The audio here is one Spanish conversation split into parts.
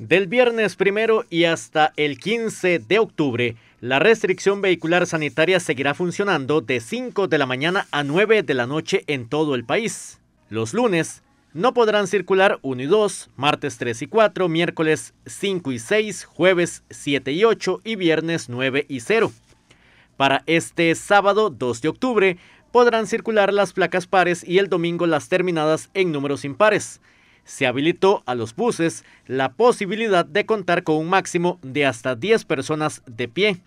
Del viernes primero y hasta el 15 de octubre, la restricción vehicular sanitaria seguirá funcionando de 5 de la mañana a 9 de la noche en todo el país. Los lunes no podrán circular 1 y 2, martes 3 y 4, miércoles 5 y 6, jueves 7 y 8 y viernes 9 y 0. Para este sábado 2 de octubre podrán circular las placas pares y el domingo las terminadas en números impares se habilitó a los buses la posibilidad de contar con un máximo de hasta 10 personas de pie.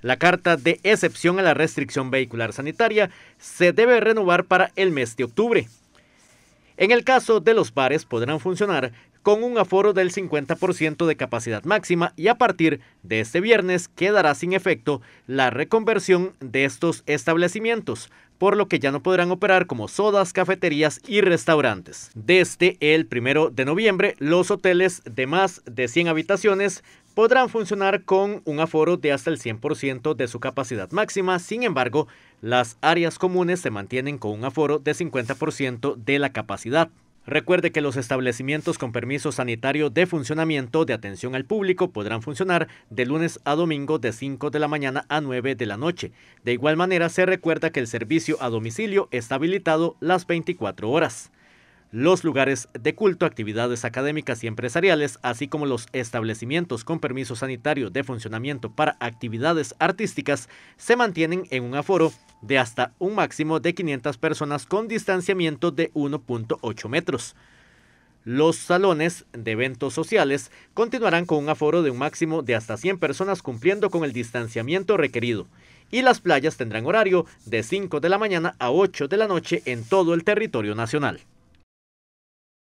La carta de excepción a la restricción vehicular sanitaria se debe renovar para el mes de octubre. En el caso de los bares podrán funcionar con un aforo del 50% de capacidad máxima y a partir de este viernes quedará sin efecto la reconversión de estos establecimientos por lo que ya no podrán operar como sodas, cafeterías y restaurantes. Desde el primero de noviembre, los hoteles de más de 100 habitaciones podrán funcionar con un aforo de hasta el 100% de su capacidad máxima. Sin embargo, las áreas comunes se mantienen con un aforo de 50% de la capacidad. Recuerde que los establecimientos con permiso sanitario de funcionamiento de atención al público podrán funcionar de lunes a domingo de 5 de la mañana a 9 de la noche. De igual manera, se recuerda que el servicio a domicilio está habilitado las 24 horas los lugares de culto, actividades académicas y empresariales, así como los establecimientos con permiso sanitario de funcionamiento para actividades artísticas, se mantienen en un aforo de hasta un máximo de 500 personas con distanciamiento de 1.8 metros. Los salones de eventos sociales continuarán con un aforo de un máximo de hasta 100 personas cumpliendo con el distanciamiento requerido. Y las playas tendrán horario de 5 de la mañana a 8 de la noche en todo el territorio nacional.